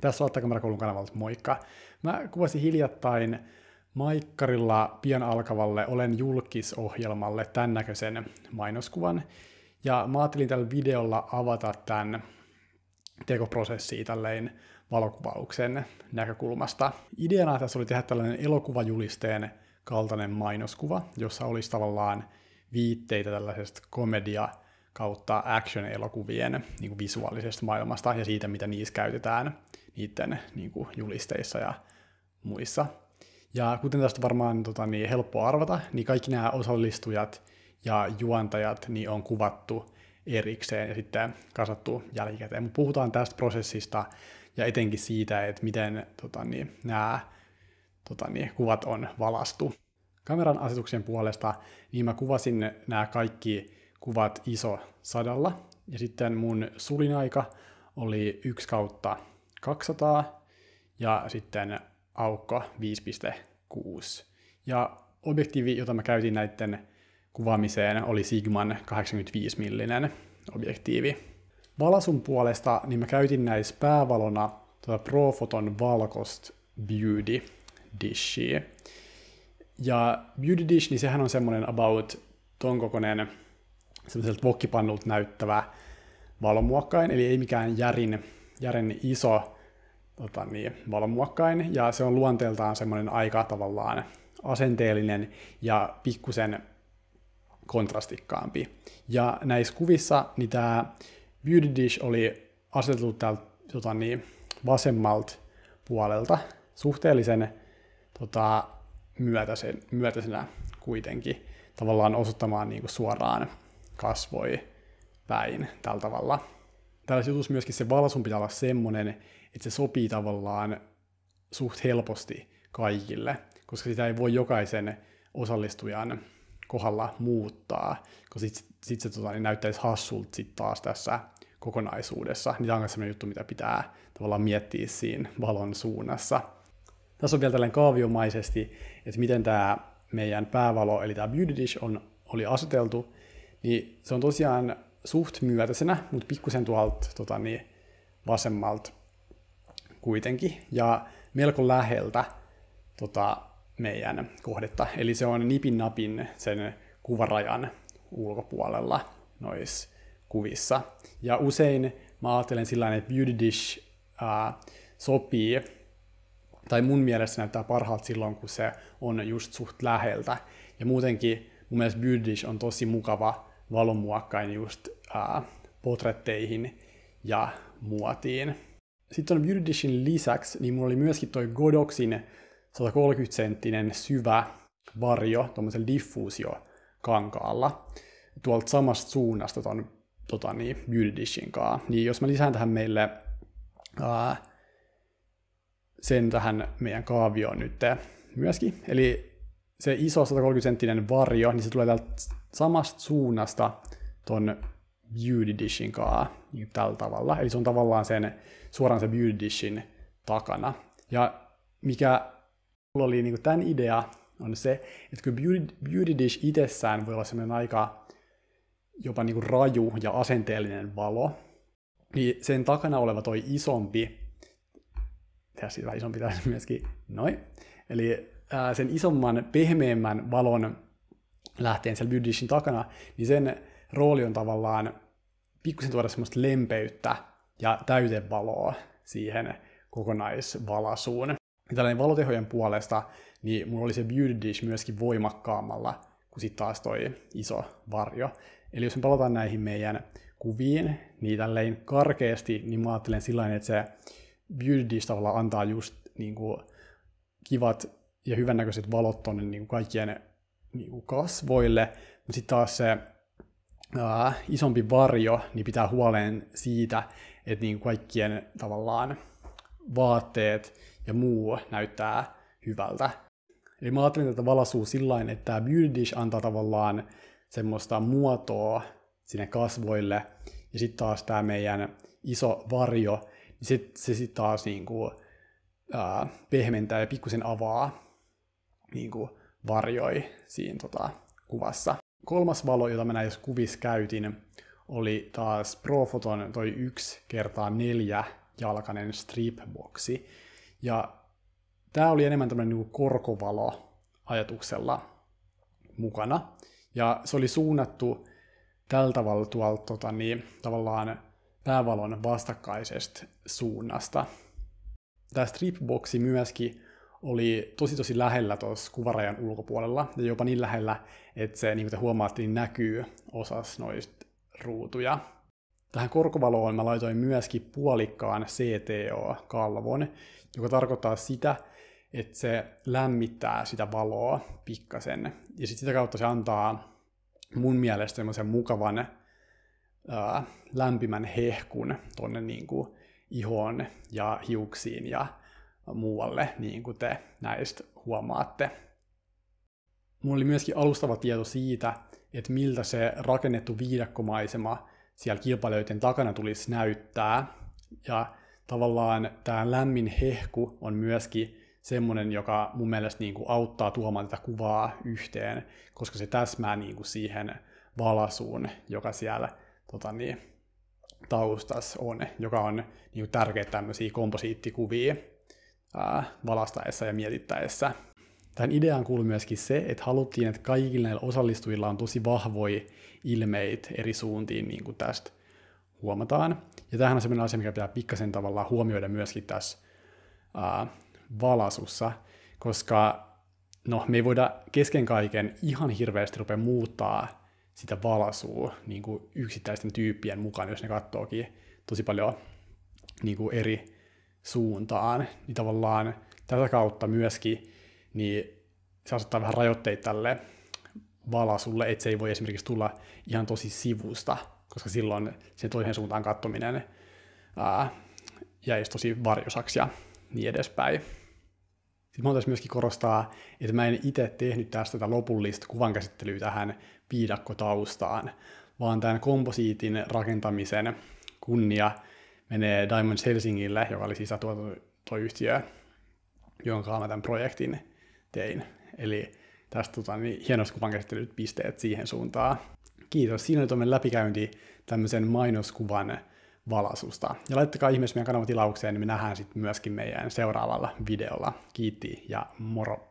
Tässä Ottakamerakoulun kanavalta moikka. Mä kuvasin hiljattain Maikkarilla pian alkavalle Olen julkisohjelmalle tämän näköisen mainoskuvan. Ja mä ajattelin tällä videolla avata tämän tekoprosessia tälleen valokuvauksen näkökulmasta. Ideana tässä oli tehdä tällainen elokuvajulisteen kaltainen mainoskuva, jossa olisi tavallaan viitteitä tällaisesta komedia- kautta action-elokuvien niin visuaalisesta maailmasta ja siitä, mitä niissä käytetään niiden niin kuin julisteissa ja muissa. Ja kuten tästä varmaan tota, niin helppo arvata, niin kaikki nämä osallistujat ja juontajat niin on kuvattu erikseen ja sitten kasattu jälkikäteen. Mutta puhutaan tästä prosessista ja etenkin siitä, että miten tota, niin, nämä tota, niin, kuvat on valastu. Kameran asetuksien puolesta niin mä kuvasin nämä kaikki kuvat iso sadalla ja sitten mun sulinaika oli 1 kautta 200 ja sitten aukko 5.6. Ja objektiivi, jota mä käytin näiden kuvaamiseen, oli Sigman 85 millinen objektiivi. Valasun puolesta niin mä käytin näissä päävalona tuota Profoton valkost Beauty dishi Ja Beauty Dish, niin sehän on semmoinen about ton kokoinen semmoiselta vokkipannulta näyttävä valomuokkain, eli ei mikään järin Jaren iso tota niin, valomuokkain, ja se on luonteeltaan semmoinen aika tavallaan asenteellinen ja pikkusen kontrastikkaampi. Ja näissä kuvissa niin tämä Beauty Dish oli asetettu täältä tota niin, vasemmalta puolelta suhteellisen tota, myötäisen, myötäisenä kuitenkin tavallaan osoittamaan niin kuin suoraan kasvoi päin tällä tavalla tällaisessa jutussa myöskin se valasun pitää olla semmoinen, että se sopii tavallaan suht helposti kaikille, koska sitä ei voi jokaisen osallistujan kohdalla muuttaa, koska sitten sit se tota, niin näyttäisi hassulta sitten taas tässä kokonaisuudessa. Niin tämä on myös sellainen juttu, mitä pitää tavallaan miettiä siinä valon suunnassa. Tässä on vielä tällainen kaaviomaisesti, että miten tämä meidän päävalo, eli tämä beauty dish on, oli aseteltu, niin se on tosiaan suht myötäisenä, mutta pikkusen tuolta tota, niin, vasemmalta kuitenkin, ja melko läheltä tota, meidän kohdetta. Eli se on nipin napin sen kuvarajan ulkopuolella noissa kuvissa. Ja usein mä ajattelen sillä että beauty dish ää, sopii, tai mun mielestä näyttää parhaalta silloin, kun se on just suht läheltä. Ja muutenkin mun mielestä beauty dish on tosi mukava valonmuokkain just ää, potretteihin ja muotiin. Sitten on Dishin lisäksi, niin mulla oli myöskin toi Godoxin 130-senttinen syvä varjo tuommoisella diffuusiokankaalla tuolta samasta suunnasta ton tota niin, Dishin kaa. Niin jos mä lisään tähän meille ää, sen tähän meidän kaavioon nyt myöskin, eli se iso 130-senttinen varjo, niin se tulee täältä samasta suunnasta ton beauty dishin kaa niin tällä tavalla. Eli se on tavallaan sen, suoraan se beauty dishin takana. Ja mikä mulla oli niin tämän idea, on se, että kun beauty, beauty dish itsessään voi olla semmoinen aika jopa niin raju ja asenteellinen valo, niin sen takana oleva toi isompi, tässä vähän isompi tässä myöskin, noin, eli ää, sen isomman, pehmeämmän valon lähteen siellä Buddhishin takana, niin sen rooli on tavallaan pikkusen tuoda semmoista lempeyttä ja täytevaloa siihen kokonaisvalasuun. Ja tällainen valotehojen puolesta, niin mulla oli se beauty dish myöskin voimakkaammalla kuin sitten taas toi iso varjo. Eli jos me palataan näihin meidän kuviin, niin tälleen karkeasti, niin mä ajattelen sillä että se beauty dish tavallaan antaa just niin kuin, kivat ja hyvännäköiset valot tuonne niinku niinku niin kuin kaikkien niin kuin kasvoille, mutta sitten taas se ää, isompi varjo niin pitää huoleen siitä, että niin kuin kaikkien tavallaan vaatteet ja muu näyttää hyvältä. Eli mä ajattelin tätä valasua sillä että tämä beauty dish antaa tavallaan semmoista muotoa sinne kasvoille, ja sitten taas tämä meidän iso varjo, niin sit, se sitten taas niin kuin, ää, pehmentää ja pikkusen avaa niin kuin varjoi siinä tota, kuvassa. Kolmas valo, jota mä näissä kuvissa käytin, oli taas Profoton toi 1 kertaa 4 jalkanen stripboxi Ja tämä oli enemmän tämmöinen niin korkovalo ajatuksella mukana. Ja se oli suunnattu tällä tavalla tuolta tota, niin, tavallaan päävalon vastakkaisesta suunnasta. Tämä stripboxi myöskin oli tosi tosi lähellä tuossa kuvarajan ulkopuolella, ja jopa niin lähellä, että se, niin kuin te huomaatte, niin näkyy osas noista ruutuja. Tähän korkovaloon mä laitoin myöskin puolikkaan CTO-kalvon, joka tarkoittaa sitä, että se lämmittää sitä valoa pikkasen. Ja sitten sitä kautta se antaa mun mielestä semmoisen mukavan ää, lämpimän hehkun tonne niin kuin, ihoon ja hiuksiin ja muualle, niin kuin te näistä huomaatte. Mulla oli myöskin alustava tieto siitä, että miltä se rakennettu viidakkomaisema siellä kilpailijoiden takana tulisi näyttää. Ja tavallaan tämä lämmin hehku on myöskin semmoinen, joka mun mielestä niin kuin auttaa tuomaan tätä kuvaa yhteen, koska se täsmää niin kuin siihen valasuun, joka siellä tota niin, taustassa on, joka on niin kuin tärkeä tämmöisiä komposiittikuvia valastaessa ja mietittäessä. Tähän ideaan kuului myöskin se, että haluttiin, että kaikilla näillä osallistujilla on tosi vahvoja ilmeitä eri suuntiin, niin kuin tästä huomataan. Ja tämähän on sellainen asia, mikä pitää pikkasen tavallaan huomioida myöskin tässä ää, valasussa, koska no, me ei voida kesken kaiken ihan hirveästi rupea muuttaa sitä valasua niin kuin yksittäisten tyyppien mukaan, jos ne katsookin tosi paljon niin kuin eri suuntaan, niin tavallaan tätä kautta myöskin niin se asettaa vähän rajoitteita tälle valasulle, että se ei voi esimerkiksi tulla ihan tosi sivusta, koska silloin sen toiseen suuntaan kattominen ää, jäisi tosi varjosaksi ja niin edespäin. Sitten mä haluaisin myöskin korostaa, että mä en itse tehnyt tästä tätä lopullista kuvankäsittelyä tähän viidakkotaustaan, vaan tämän komposiitin rakentamisen kunnia menee Diamonds Helsingille, joka oli siis yhtiö, jonka mä tämän projektin tein. Eli tästä tota, niin hienosti kuvankäsittelyt pisteet siihen suuntaan. Kiitos. Siinä oli tuommoinen läpikäynti tämmöisen mainoskuvan valasusta. Ja laittakaa ihmeessä meidän kanavatilaukseen, niin me nähdään sitten myöskin meidän seuraavalla videolla. Kiitti ja moro!